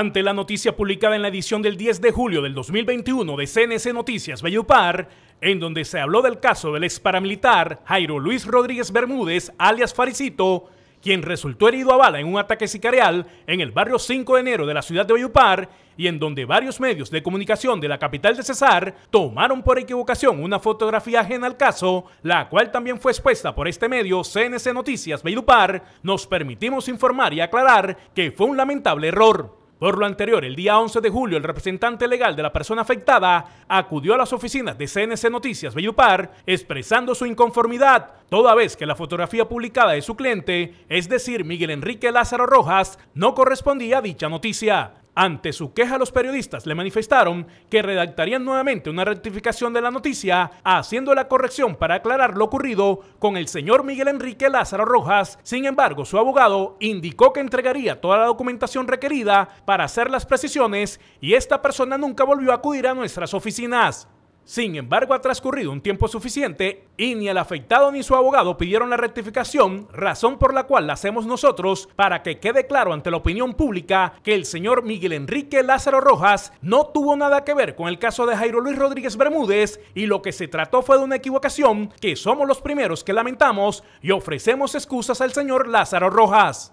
Ante la noticia publicada en la edición del 10 de julio del 2021 de CNC Noticias Bellupar, en donde se habló del caso del ex paramilitar Jairo Luis Rodríguez Bermúdez, alias Faricito, quien resultó herido a bala en un ataque sicarial en el barrio 5 de enero de la ciudad de Bayupar y en donde varios medios de comunicación de la capital de Cesar tomaron por equivocación una fotografía ajena al caso, la cual también fue expuesta por este medio CNC Noticias Bayupar, nos permitimos informar y aclarar que fue un lamentable error. Por lo anterior, el día 11 de julio, el representante legal de la persona afectada acudió a las oficinas de CNC Noticias Bellupar expresando su inconformidad, toda vez que la fotografía publicada de su cliente, es decir, Miguel Enrique Lázaro Rojas, no correspondía a dicha noticia. Ante su queja, los periodistas le manifestaron que redactarían nuevamente una rectificación de la noticia, haciendo la corrección para aclarar lo ocurrido con el señor Miguel Enrique Lázaro Rojas. Sin embargo, su abogado indicó que entregaría toda la documentación requerida para hacer las precisiones y esta persona nunca volvió a acudir a nuestras oficinas. Sin embargo, ha transcurrido un tiempo suficiente y ni el afectado ni su abogado pidieron la rectificación, razón por la cual la hacemos nosotros para que quede claro ante la opinión pública que el señor Miguel Enrique Lázaro Rojas no tuvo nada que ver con el caso de Jairo Luis Rodríguez Bermúdez y lo que se trató fue de una equivocación que somos los primeros que lamentamos y ofrecemos excusas al señor Lázaro Rojas.